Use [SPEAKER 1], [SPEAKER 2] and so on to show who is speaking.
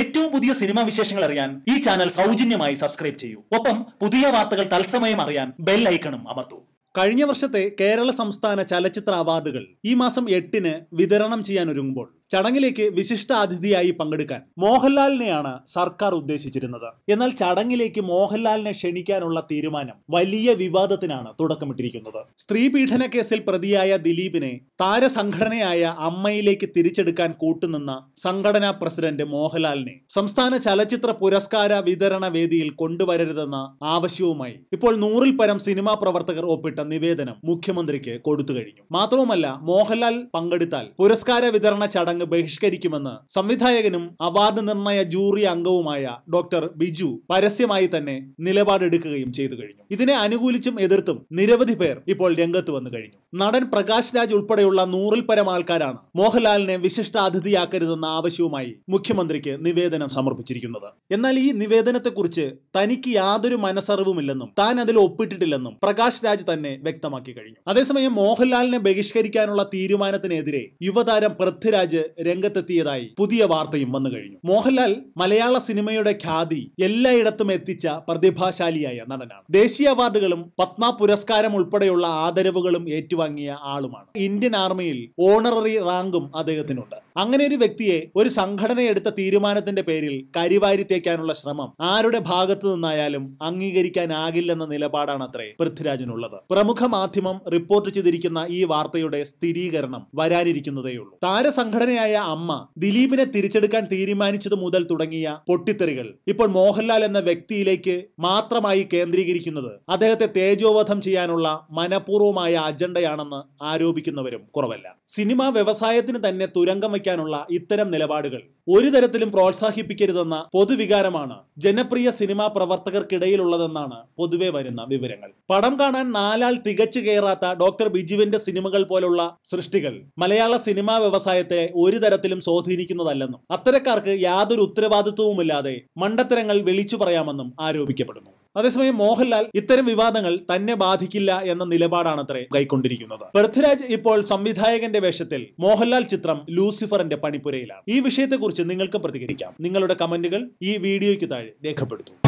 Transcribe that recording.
[SPEAKER 1] ഏറ്റവും പുതിയ സിനിമാ വിശേഷങ്ങൾ അറിയാൻ ഈ ചാനൽ സൗജന്യമായി സബ്സ്ക്രൈബ് ചെയ്യൂ ഒപ്പം പുതിയ വാർത്തകൾ തത്സമയം അറിയാൻ ബെൽ ഐക്കണും അമർത്തൂ കഴിഞ്ഞ വർഷത്തെ കേരള സംസ്ഥാന ചലച്ചിത്ര അവാർഡുകൾ ഈ മാസം എട്ടിന് വിതരണം ചെയ്യാൻ ഒരുങ്ങുമ്പോൾ ചടങ്ങിലേക്ക് വിശിഷ്ട അതിഥിയായി പങ്കെടുക്കാൻ മോഹൻലാലിനെയാണ് സർക്കാർ ഉദ്ദേശിച്ചിരുന്നത് എന്നാൽ ചടങ്ങിലേക്ക് മോഹൻലാലിനെ ക്ഷണിക്കാനുള്ള തീരുമാനം വലിയ വിവാദത്തിനാണ് തുടക്കമിട്ടിരിക്കുന്നത് സ്ത്രീ പീഡന കേസിൽ പ്രതിയായ ദിലീപിനെ താരസംഘടനയായ അമ്മയിലേക്ക് തിരിച്ചെടുക്കാൻ കൂട്ടുനിന്ന സംഘടനാ പ്രസിഡന്റ് മോഹൻലാലിനെ സംസ്ഥാന ചലച്ചിത്ര പുരസ്കാര വിതരണ വേദിയിൽ കൊണ്ടുവരരുതെന്ന ആവശ്യവുമായി ഇപ്പോൾ നൂറിൽ പരം സിനിമാ പ്രവർത്തകർ ഒപ്പിട്ട നിവേദനം മുഖ്യമന്ത്രിക്ക് കൊടുത്തു കഴിഞ്ഞു മാത്രവുമല്ല മോഹൻലാൽ പങ്കെടുത്താൽ പുരസ്കാര വിതരണ ചടങ്ങ് ചടങ്ങ് ബഹിഷ്കരിക്കുമെന്ന് സംവിധായകനും അവാർഡ് നിർണയ ജൂറി അംഗവുമായ ഡോക്ടർ ബിജു പരസ്യമായി തന്നെ നിലപാടെടുക്കുകയും ചെയ്തു കഴിഞ്ഞു ഇതിനെ അനുകൂലിച്ചും എതിർത്തും നിരവധി പേർ ഇപ്പോൾ രംഗത്ത് വന്നു കഴിഞ്ഞു നടൻ പ്രകാശ് രാജ് ഉൾപ്പെടെയുള്ള നൂറിൽ പരം ആൾക്കാരാണ് മോഹൻലാലിനെ വിശിഷ്ട അതിഥിയാക്കരുതെന്ന ആവശ്യവുമായി മുഖ്യമന്ത്രിക്ക് നിവേദനം സമർപ്പിച്ചിരിക്കുന്നത് എന്നാൽ ഈ നിവേദനത്തെക്കുറിച്ച് തനിക്ക് യാതൊരു മനസ്സറിവുമില്ലെന്നും താൻ അതിൽ ഒപ്പിട്ടിട്ടില്ലെന്നും പ്രകാശ് രാജ് തന്നെ വ്യക്തമാക്കി കഴിഞ്ഞു അതേസമയം മോഹൻലാലിനെ ബഹിഷ്കരിക്കാനുള്ള തീരുമാനത്തിനെതിരെ യുവതാരം പൃഥ്വിരാജ് രംഗത്തെത്തിയതായി പുതിയ വാർത്തയും വന്നു കഴിഞ്ഞു മോഹൻലാൽ മലയാള സിനിമയുടെ ഖ്യാതി എല്ലായിടത്തും എത്തിച്ച പ്രതിഭാശാലിയായ നടനാണ് ദേശീയ അവാർഡുകളും പത്മ പുരസ്കാരം ഉൾപ്പെടെയുള്ള ആദരവുകളും ഏറ്റുവാങ്ങിയ ആളുമാണ് ഇന്ത്യൻ ആർമിയിൽ ഓണററി റാങ്കും അദ്ദേഹത്തിനുണ്ട് അങ്ങനെ ഒരു വ്യക്തിയെ ഒരു സംഘടന എടുത്ത തീരുമാനത്തിന്റെ പേരിൽ കരിവാരിത്തേക്കാനുള്ള ശ്രമം ആരുടെ ഭാഗത്തു നിന്നായാലും അംഗീകരിക്കാനാകില്ലെന്ന നിലപാടാണ് അത്രേ പൃഥ്വിരാജിനുള്ളത് പ്രമുഖ മാധ്യമം റിപ്പോർട്ട് ചെയ്തിരിക്കുന്ന ഈ വാർത്തയുടെ സ്ഥിരീകരണം വരാനിരിക്കുന്നതേയുള്ളൂ താരസംഘടനയായ അമ്മ ദിലീപിനെ തിരിച്ചെടുക്കാൻ തീരുമാനിച്ചതു മുതൽ തുടങ്ങിയ പൊട്ടിത്തെറികൾ ഇപ്പോൾ മോഹൻലാൽ എന്ന വ്യക്തിയിലേക്ക് മാത്രമായി കേന്ദ്രീകരിക്കുന്നത് അദ്ദേഹത്തെ തേജോവധം ചെയ്യാനുള്ള മനഃപൂർവ്വമായ അജണ്ടയാണെന്ന് ആരോപിക്കുന്നവരും കുറവല്ല സിനിമാ വ്യവസായത്തിന് തന്നെ തുരങ്കം പ്രഖ്യാപിക്കാനുള്ള ഇത്തരം നിലപാടുകൾ ഒരു തരത്തിലും പ്രോത്സാഹിപ്പിക്കരുതെന്ന പൊതുവികാരമാണ് ജനപ്രിയ സിനിമാ പ്രവർത്തകർക്കിടയിലുള്ളതെന്നാണ് പൊതുവെ വരുന്ന വിവരങ്ങൾ പടം കാണാൻ നാലാൾ തികച്ചു കയറാത്ത ഡോക്ടർ ബിജുവിന്റെ സിനിമകൾ പോലുള്ള സൃഷ്ടികൾ മലയാള സിനിമാ വ്യവസായത്തെ ഒരു തരത്തിലും സ്വാധീനിക്കുന്നതല്ലെന്നും അത്തരക്കാർക്ക് യാതൊരു ഉത്തരവാദിത്വവുമില്ലാതെ മണ്ടത്തരങ്ങൾ വിളിച്ചു പറയാമെന്നും ആരോപിക്കപ്പെടുന്നു അതേസമയം മോഹൻലാൽ ഇത്തരം വിവാദങ്ങൾ തന്നെ ബാധിക്കില്ല എന്ന നിലപാടാണത്രേ കൈക്കൊണ്ടിരിക്കുന്നത് പൃഥ്വിരാജ് ഇപ്പോൾ സംവിധായകന്റെ വേഷത്തിൽ മോഹൻലാൽ ചിത്രം ലൂസിഫറിന്റെ പണിപ്പുരയിലാണ് ഈ വിഷയത്തെക്കുറിച്ച് നിങ്ങൾക്ക് പ്രതികരിക്കാം നിങ്ങളുടെ കമന്റുകൾ ഈ വീഡിയോയ്ക്ക് താഴെ രേഖപ്പെടുത്തും